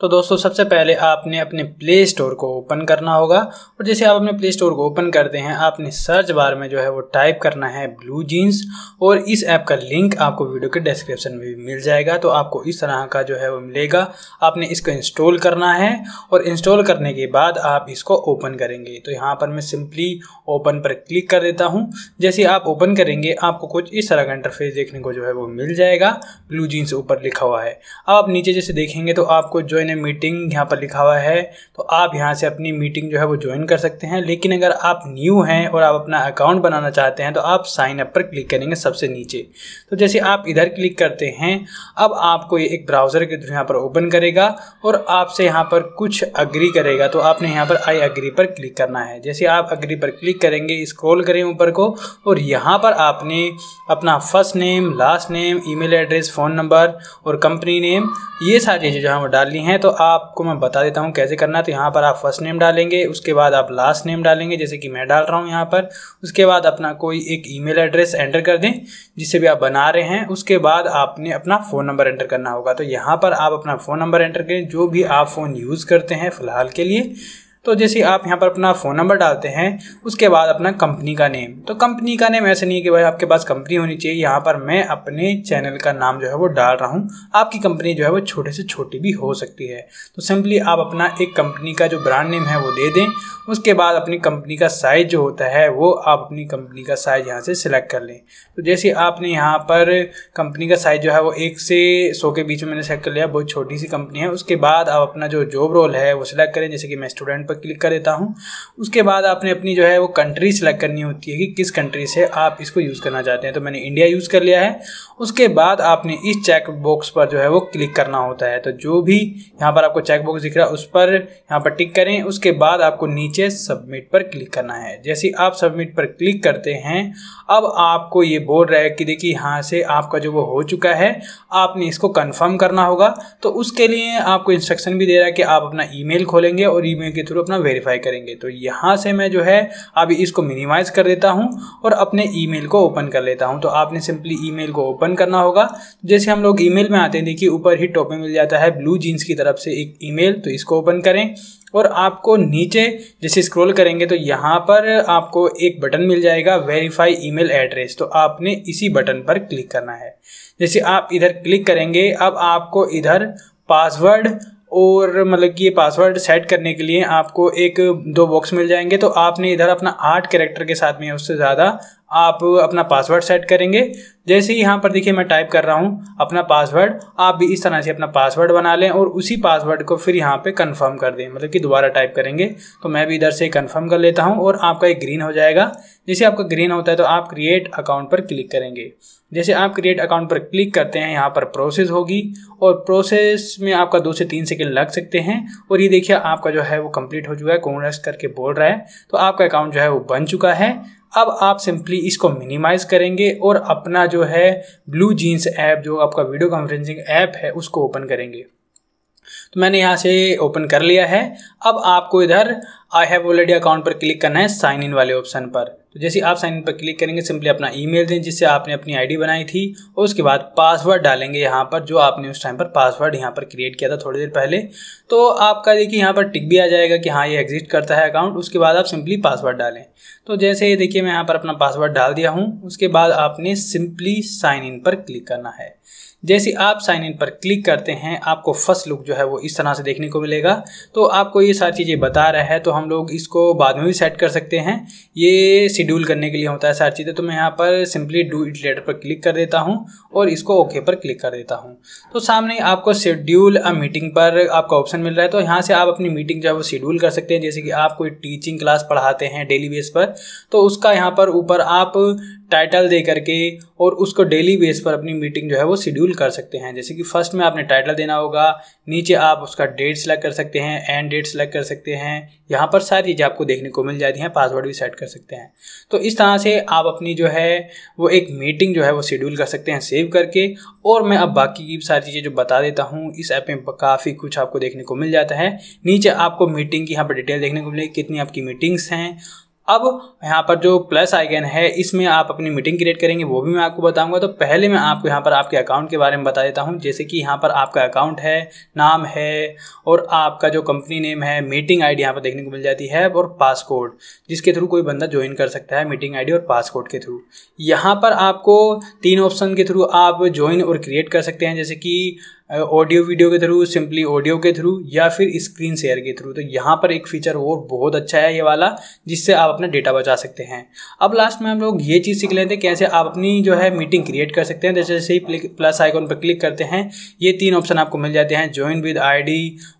तो दोस्तों सबसे पहले आपने अपने प्ले स्टोर को ओपन करना होगा और जैसे आप अपने प्ले स्टोर को ओपन करते हैं आपने सर्च बार में जो है वो टाइप करना है ब्लू जीन्स और इस ऐप का लिंक आपको वीडियो के डिस्क्रिप्शन में भी मिल जाएगा तो आपको इस तरह का जो है वो मिलेगा आपने इसको इंस्टॉल करना है और इंस्टॉल करने के बाद आप इसको ओपन करेंगे तो यहाँ पर मैं सिंपली ओपन पर क्लिक कर देता हूँ जैसे आप ओपन करेंगे आपको कुछ इस तरह का इंटरफेस देखने को जो है वो मिल जाएगा ब्लू जीन्स ऊपर लिखा हुआ है अब आप नीचे जैसे देखेंगे तो आपको ज्वाइन मैंने मीटिंग यहाँ पर लिखा हुआ है तो आप यहाँ से अपनी मीटिंग जो है वो ज्वाइन कर सकते हैं लेकिन अगर आप न्यू हैं और आप अपना अकाउंट बनाना चाहते हैं तो आप साइन अप पर क्लिक करेंगे सबसे नीचे तो जैसे आप इधर क्लिक करते हैं अब आपको ये एक ब्राउज़र के थ्रू यहाँ पर ओपन करेगा और आपसे यहाँ पर कुछ अग्री करेगा तो आपने यहाँ पर आई अग्री पर क्लिक करना है जैसे आप अग्री पर क्लिक करेंगे स्क्रोल करें ऊपर को और यहाँ पर आपने अपना first name last name email address phone number और कंपनी नेम ये सारी चीज़ें जो हम डालनी हैं हैं तो आपको मैं बता देता हूँ कैसे करना है तो यहाँ पर आप फर्स्ट नेम डालेंगे उसके बाद आप लास्ट नेम डालेंगे जैसे कि मैं डाल रहा हूँ यहाँ पर उसके बाद अपना कोई एक ईमेल एड्रेस एंटर कर दें जिसे भी आप बना रहे हैं उसके बाद आपने अपना फ़ोन नंबर एंटर करना होगा तो यहाँ पर आप अपना फ़ोन नंबर एंटर करें जो भी आप फ़ोन यूज़ करते हैं फ़िलहाल के लिए तो जैसे आप यहाँ पर अपना फ़ोन नंबर डालते हैं उसके बाद अपना कंपनी का नेम तो कंपनी का नेम ऐसे नहीं है कि भाई आपके पास कंपनी होनी चाहिए यहाँ पर मैं अपने चैनल का नाम जो है वो डाल रहा हूँ आपकी कंपनी जो है वो छोटे से छोटी भी हो सकती है तो सिंपली आप अपना एक कंपनी का जो ब्रांड नेम है वो दे दें उसके बाद अपनी कंपनी का साइज़ जो होता है वो आप अपनी कंपनी का साइज़ यहाँ से सिलेक्ट कर लें तो जैसे आपने यहाँ पर कंपनी का साइज़ जो है वो एक से सौ के बीच में मैंने सेलेक्ट कर लिया बहुत छोटी सी कंपनी है उसके बाद आप अपना जो जॉब रोल है वो सिलेक्ट करें जैसे कि मैं स्टूडेंट पर क्लिक कर देता हूँ उसके बाद आपने अपनी जो है वो कंट्री सेलेक्ट करनी होती है कि किस कंट्री से आप इसको यूज़ करना चाहते हैं तो मैंने इंडिया यूज़ कर लिया है उसके बाद आपने इस चेक बॉक्स पर जो है वो क्लिक करना होता है तो जो भी यहाँ पर आपको चेक बॉक्स दिख रहा है उस पर यहाँ पर टिक करें उसके बाद आपको नीचे सबमिट पर क्लिक करना है जैसे आप सबमिट पर क्लिक करते हैं अब आपको ये बोल रहा है कि देखिए यहाँ से आपका जो वो हो चुका है आपने इसको कन्फर्म करना होगा तो उसके लिए आपको इंस्ट्रक्शन भी दे रहा है कि आप अपना ईमेल खोलेंगे और ईमेल के थ्रू अपना वेरीफाई करेंगे तो यहाँ से मैं जो है अभी इसको मिनिमाइज़ कर देता हूँ और अपने ईमेल को ओपन कर लेता हूँ तो आपने सिंपली ईमेल को ओपन करना होगा जैसे हम लोग ईमेल में आते हैं देखिए ऊपर ही टॉप में मिल जाता है ब्लू जीन्स की तरफ से एक ईमेल तो इसको ओपन करें और आपको नीचे जैसे स्क्रॉल करेंगे तो यहाँ पर आपको एक बटन मिल जाएगा वेरीफाई ईमेल एड्रेस तो आपने इसी बटन पर क्लिक करना है जैसे आप इधर क्लिक करेंगे अब आपको इधर पासवर्ड और मतलब कि ये पासवर्ड सेट करने के लिए आपको एक दो बॉक्स मिल जाएंगे तो आपने इधर अपना आठ कैरेक्टर के साथ में उससे ज़्यादा आप अपना पासवर्ड सेट करेंगे जैसे ही यहाँ पर देखिए मैं टाइप कर रहा हूँ अपना पासवर्ड आप भी इस तरह से अपना पासवर्ड बना लें और उसी पासवर्ड को फिर यहाँ पे कंफर्म कर दें मतलब कि दोबारा टाइप करेंगे तो मैं भी इधर से कंफर्म कर लेता हूँ और आपका एक ग्रीन हो जाएगा जैसे आपका ग्रीन होता है तो आप क्रिएट अकाउंट पर क्लिक करेंगे जैसे आप क्रिएट अकाउंट पर क्लिक करते हैं यहाँ पर प्रोसेस होगी और प्रोसेस में आपका दो से तीन सेकेंड लग सकते हैं और ये देखिए आपका जो है वो कम्प्लीट हो चुका है कॉन्ग्रेस करके बोल रहा है तो आपका अकाउंट जो है वो बन चुका है अब आप सिंपली इसको मिनिमाइज़ करेंगे और अपना जो है ब्लू जीन्स ऐप जो आपका वीडियो कॉन्फ्रेंसिंग ऐप है उसको ओपन करेंगे तो मैंने यहाँ से ओपन कर लिया है अब आपको इधर आई हैव ऑलरेडी अकाउंट पर क्लिक करना है साइन इन वाले ऑप्शन पर तो जैसे आप साइन इन पर क्लिक करेंगे सिंपली अपना ईमेल दें जिससे आपने अपनी आईडी बनाई थी और उसके बाद पासवर्ड डालेंगे यहाँ पर जो आपने उस टाइम पर पासवर्ड यहाँ पर क्रिएट किया था थोड़ी देर पहले तो आपका देखिए यहाँ पर टिक भी आ जाएगा कि हाँ ये एग्जिट करता है अकाउंट उसके बाद आप सिंपली पासवर्ड डालें तो जैसे ये देखिए मैं यहाँ पर अपना पासवर्ड डाल दिया हूँ उसके बाद आपने सिंपली साइन इन पर क्लिक करना है जैसे आप साइन इन पर क्लिक करते हैं आपको फर्स्ट लुक जो है वो इस तरह से देखने को मिलेगा तो आपको ये सारी चीज़ें बता रहा है तो हम लोग इसको बाद में भी सेट कर सकते हैं ये शेड्यूल करने के लिए होता है सारी चीज़ें तो मैं यहाँ पर सिंपली डू इट लेटर पर क्लिक कर देता हूँ और इसको ओके पर क्लिक कर देता हूँ तो सामने आपको शेड्यूल अ मीटिंग पर आपका ऑप्शन मिल रहा है तो यहाँ से आप अपनी मीटिंग जो है वो शेड्यूल कर सकते हैं जैसे कि आप कोई टीचिंग क्लास पढ़ाते हैं डेली बेस पर तो उसका यहाँ पर ऊपर आप टाइटल दे करके और उसको डेली बेस पर अपनी मीटिंग जो है वो शेड्यूल कर सकते हैं जैसे कि फर्स्ट में आपने टाइटल देना होगा नीचे आप उसका डेट सेलेक्ट कर सकते हैं एंड डेट सेलेक्ट कर सकते हैं यहाँ पर सारी चीज़ें आपको देखने को मिल जाती हैं पासवर्ड भी सेट कर सकते हैं तो इस तरह से आप अपनी जो है वो एक मीटिंग जो है वो शेड्यूल कर सकते हैं सेव करके और मैं अब बाकी की सारी चीज़ें जो बता देता हूँ इस ऐप में काफ़ी कुछ आपको देखने को मिल जाता है नीचे आपको मीटिंग की यहाँ पर डिटेल देखने को मिलेगी कितनी आपकी मीटिंग्स हैं अब यहाँ पर जो प्लस आइकन है इसमें आप अपनी मीटिंग क्रिएट करेंगे वो भी मैं आपको बताऊंगा तो पहले मैं आपको यहाँ पर आपके अकाउंट के बारे में बता देता हूँ जैसे कि यहाँ पर आपका अकाउंट है नाम है और आपका जो कंपनी नेम है मीटिंग आईडी यहाँ पर देखने को मिल जाती है और पासकोड जिसके थ्रू कोई बंदा ज्वाइन कर सकता है मीटिंग आई और पासकोड के थ्रू यहाँ पर आपको तीन ऑप्शन के थ्रू आप ज्वाइन और क्रिएट कर सकते हैं जैसे कि ऑडियो वीडियो के थ्रू सिंपली ऑडियो के थ्रू या फिर स्क्रीन शेयर के थ्रू तो यहाँ पर एक फीचर और बहुत अच्छा है ये वाला जिससे आप अपना डेटा बचा सकते हैं अब लास्ट में हम लोग ये चीज़ सीख लेते हैं कैसे आप अपनी जो है मीटिंग क्रिएट कर सकते हैं जैसे तो जैसे ही प्लस आइकॉन पर क्लिक करते हैं ये तीन ऑप्शन आपको मिल जाते हैं ज्वाइन विद आई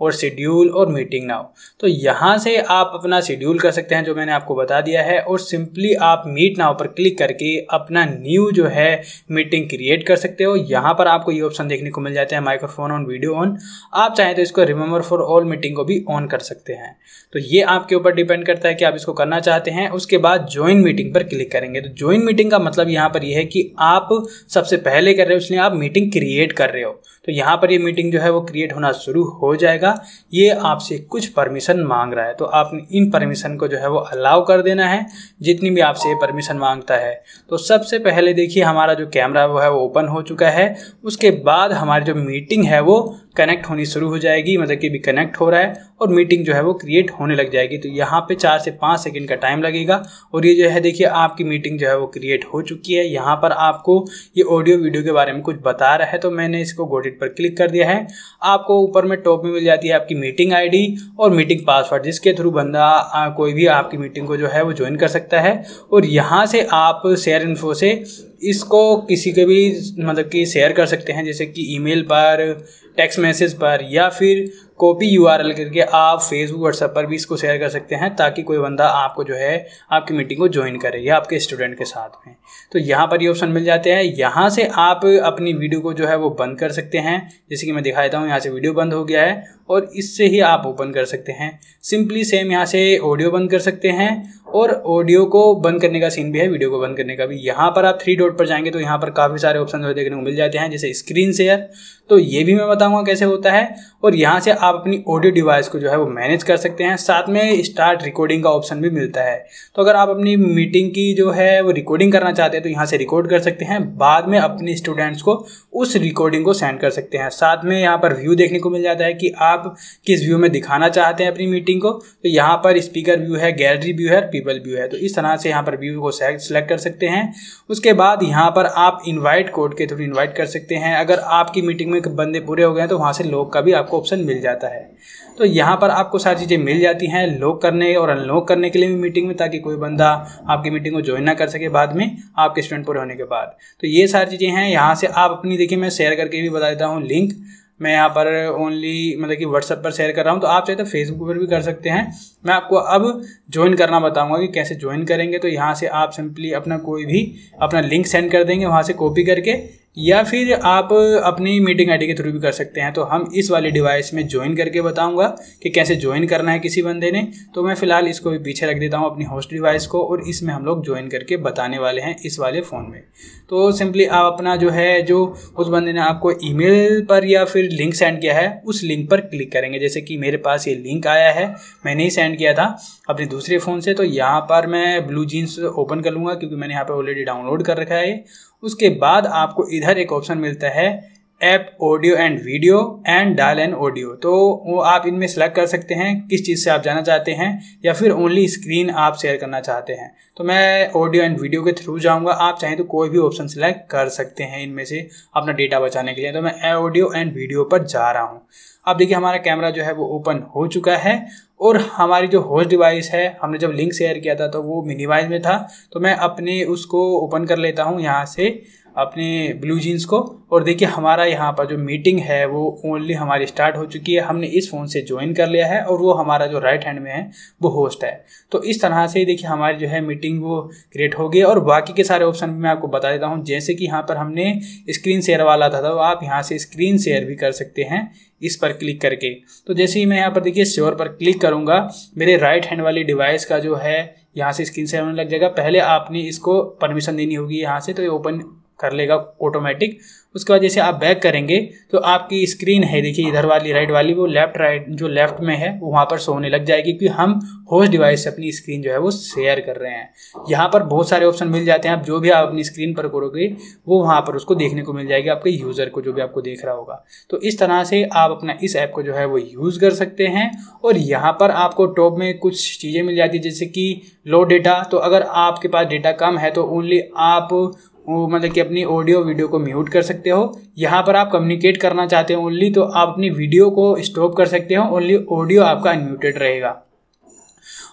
और शेड्यूल और मीटिंग नाउ तो यहाँ से आप अपना शेड्यूल कर सकते हैं जो मैंने आपको बता दिया है और सिंपली आप मीट नाव पर क्लिक करके अपना न्यू जो है मीटिंग क्रिएट कर सकते हो यहाँ पर आपको ये ऑप्शन देखने को मिल जाते हैं माइक्रोफोन ऑन वीडियो ऑन आप चाहें तो इसको रिमेंबर फॉर ऑल मीटिंग को भी ऑन कर सकते हैं तो ये आपके ऊपर डिपेंड करता है कि आप इसको करना चाहते हैं उसके बाद ज्वाइन मीटिंग पर क्लिक करेंगे तो ज्वाइन मीटिंग का मतलब यहाँ पर यह है कि आप सबसे पहले कर रहे हो इसलिए आप मीटिंग क्रिएट कर रहे हो तो यहाँ पर ये मीटिंग जो है वो क्रिएट होना शुरू हो जाएगा ये आपसे कुछ परमिशन मांग रहा है तो आपने इन परमिशन को जो है वो अलाउ कर देना है जितनी भी आपसे ये परमिशन मांगता है तो सबसे पहले देखिए हमारा जो कैमरा वो है वो ओपन हो चुका है उसके बाद हमारी जो मीटिंग मीटिंग है वो कनेक्ट होनी शुरू हो जाएगी मतलब कि भी कनेक्ट हो रहा है और मीटिंग जो है वो क्रिएट होने लग जाएगी तो यहाँ पे चार से पाँच सेकंड का टाइम लगेगा और ये जो है देखिए आपकी मीटिंग जो है वो क्रिएट हो चुकी है यहाँ पर आपको ये ऑडियो वीडियो के बारे में कुछ बता रहा है तो मैंने इसको गोडिट पर क्लिक कर दिया है आपको ऊपर में टॉप में मिल जाती है आपकी मीटिंग आई और मीटिंग पासवर्ड जिसके थ्रू बंदा कोई भी आपकी मीटिंग को जो है वो ज्वाइन कर सकता है और यहाँ से आप शेयर इन्फो से इसको किसी के भी मतलब कि शेयर कर सकते हैं जैसे कि ईमेल पर टेक्स्ट मैसेज पर या फिर कॉपी यू करके आप फेसबुक व्हाट्सएप पर भी इसको शेयर कर सकते हैं ताकि कोई बंदा आपको जो है आपकी मीटिंग को ज्वाइन करे या आपके स्टूडेंट के साथ में तो यहाँ पर ये ऑप्शन मिल जाते हैं यहाँ से आप अपनी वीडियो को जो है वो बंद कर सकते हैं जैसे कि मैं दिखा देता हूँ यहाँ से वीडियो बंद हो गया है और इससे ही आप ओपन कर सकते हैं सिंपली सेम यहाँ से ऑडियो बंद कर सकते हैं और ऑडियो को बंद करने का सीन भी है वीडियो को बंद करने का भी यहाँ पर आप थ्री डॉट पर जाएंगे तो यहाँ पर काफ़ी सारे ऑप्शन जो है देखने को मिल जाते हैं जैसे स्क्रीन शेयर तो ये भी मैं बताऊंगा कैसे होता है और यहाँ से आप अपनी ऑडियो डिवाइस को जो है वो मैनेज कर सकते हैं साथ में स्टार्ट रिकॉर्डिंग का ऑप्शन भी मिलता है तो अगर आप अपनी मीटिंग की जो है वो रिकॉर्डिंग करना चाहते हैं तो यहाँ से रिकॉर्ड कर सकते हैं बाद में अपने स्टूडेंट्स को उस रिकॉर्डिंग को सेंड कर सकते हैं साथ में यहाँ पर व्यू देखने को मिल जाता है कि आप किस व्यू में दिखाना चाहते हैं अपनी मीटिंग को तो यहाँ पर स्पीकर व्यू है गैलरी व्यू है पीपल व्यू है तो इस तरह से यहाँ पर व्यू को सेलेक्ट कर सकते हैं उसके बाद यहाँ पर आप इन्वाइट कोड के थ्रू इन्वाइट कर सकते हैं अगर आपकी मीटिंग में बंदे पूरे हो गए हैं तो वहाँ से लॉक का भी आपको ऑप्शन मिल जाता है तो यहाँ पर आपको सारी चीज़ें मिल जाती हैं लॉक करने और अनलॉक करने के लिए भी मीटिंग में ताकि कोई बंदा आपकी मीटिंग को ज्वाइन ना कर सके बाद में आपके स्टूडेंट पूरे होने के बाद तो ये सारी चीज़ें हैं यहाँ से आप अपनी देखिए मैं शेयर करके भी बता देता हूँ लिंक मैं यहाँ पर ओनली मतलब कि व्हाट्सअप पर शेयर कर रहा हूँ तो आप चाहे तो फेसबुक पर भी कर सकते हैं मैं आपको अब ज्वाइन करना बताऊँगा कि कैसे ज्वाइन करेंगे तो यहाँ से आप सिंपली अपना कोई भी अपना लिंक सेंड कर देंगे वहाँ से कॉपी करके या फिर आप अपनी मीटिंग आईडी के थ्रू भी कर सकते हैं तो हम इस वाले डिवाइस में ज्वाइन करके बताऊंगा कि कैसे ज्वाइन करना है किसी बंदे ने तो मैं फ़िलहाल इसको भी पीछे रख देता हूं अपनी होस्ट डिवाइस को और इसमें हम लोग ज्वाइन करके बताने वाले हैं इस वाले फ़ोन में तो सिंपली आप अपना जो है जो उस बंदे ने आपको ई पर या फिर लिंक सेंड किया है उस लिंक पर क्लिक करेंगे जैसे कि मेरे पास ये लिंक आया है मैंने ही सेंड किया था अपने दूसरे फ़ोन से तो यहाँ पर मैं ब्लू जीन्स ओपन कर लूँगा क्योंकि मैंने यहाँ पर ऑलरेडी डाउनलोड कर रखा है उसके बाद आपको इधर एक ऑप्शन मिलता है app audio and video and dial and audio तो वो आप इनमें सेलेक्ट कर सकते हैं किस चीज़ से आप जाना चाहते हैं या फिर ओनली स्क्रीन आप शेयर करना चाहते हैं तो मैं ऑडियो एंड वीडियो के थ्रू जाऊंगा आप चाहें तो कोई भी ऑप्शन सेलेक्ट कर सकते हैं इनमें से अपना डेटा बचाने के लिए तो मैं ऑडियो एंड वीडियो पर जा रहा हूँ अब देखिए हमारा कैमरा जो है वो ओपन हो चुका है और हमारी जो होस्ट डिवाइस है हमने जब लिंक शेयर किया था तो वो मिनिमाइज में था तो मैं अपने उसको ओपन कर लेता हूँ यहाँ से अपने ब्लू जीन्स को और देखिए हमारा यहाँ पर जो मीटिंग है वो ओनली हमारी स्टार्ट हो चुकी है हमने इस फ़ोन से ज्वाइन कर लिया है और वो हमारा जो राइट हैंड में है वो होस्ट है तो इस तरह से देखिए हमारी जो है मीटिंग वो क्रिएट हो गई और बाकी के सारे ऑप्शन भी मैं आपको बता देता हूँ जैसे कि यहाँ पर हमने स्क्रीन शेयर वाला था तो आप यहाँ से स्क्रीन शेयर भी कर सकते हैं इस पर क्लिक करके तो जैसे ही मैं यहाँ पर देखिए श्योर पर क्लिक करूँगा मेरे राइट हैंड वाली डिवाइस का जो है यहाँ से स्क्रीन शेयर होने लग जाएगा पहले आपने इसको परमिशन देनी होगी यहाँ से तो ये ओपन कर लेगा ऑटोमेटिक उसके बाद जैसे आप बैक करेंगे तो आपकी स्क्रीन है देखिए इधर वाली राइट वाली वो लेफ्ट राइट जो लेफ्ट में है वो वहाँ पर शो होने लग जाएगी क्योंकि हम होस्ट डिवाइस से अपनी स्क्रीन जो है वो शेयर कर रहे हैं यहाँ पर बहुत सारे ऑप्शन मिल जाते हैं आप जो भी आप अपनी स्क्रीन पर करोगे वो वहाँ पर उसको देखने को मिल जाएगी आपके यूज़र को जो भी आपको देख रहा होगा तो इस तरह से आप अपना इस ऐप को जो है वो यूज़ कर सकते हैं और यहाँ पर आपको टॉप में कुछ चीज़ें मिल जाती है जैसे कि लो डेटा तो अगर आपके पास डेटा कम है तो ओनली आप वो मतलब कि अपनी ऑडियो वीडियो को म्यूट कर सकते हो यहाँ पर आप कम्युनिकेट करना चाहते हो ओनली तो आप अपनी वीडियो को स्टॉप कर सकते हो ओनली ऑडियो आपका अनम्यूटेड रहेगा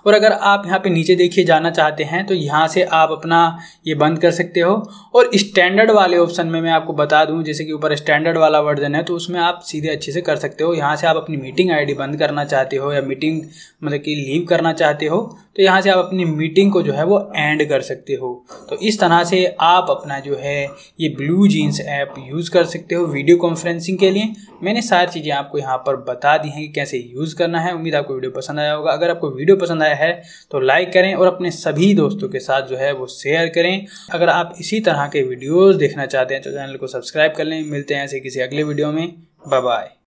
और अगर आप यहाँ पे नीचे देखिए जाना चाहते हैं तो यहाँ से आप अपना ये बंद कर सकते हो और स्टैंडर्ड वाले ऑप्शन में मैं आपको बता दूँ जैसे कि ऊपर स्टैंडर्ड वाला वर्जन है तो उसमें आप सीधे अच्छे से कर सकते हो यहाँ से आप अपनी मीटिंग आईडी बंद करना चाहते हो या मीटिंग मतलब कि लीव करना चाहते हो तो यहाँ से आप अपनी मीटिंग को जो है वो एंड कर सकते हो तो इस तरह से आप अपना जो है ये ब्लू जीन्स ऐप यूज़ कर सकते हो वीडियो कॉन्फ्रेंसिंग के लिए मैंने सारी चीज़ें आपको यहाँ पर बता दी हैं कि कैसे यूज़ करना है उम्मीद आपको वीडियो पसंद आया होगा अगर आपको वीडियो पसंद आया है तो लाइक करें और अपने सभी दोस्तों के साथ जो है वो शेयर करें अगर आप इसी तरह के वीडियोज़ देखना चाहते हैं तो चैनल को सब्सक्राइब कर लें मिलते हैं ऐसे किसी अगले वीडियो में बाय बाय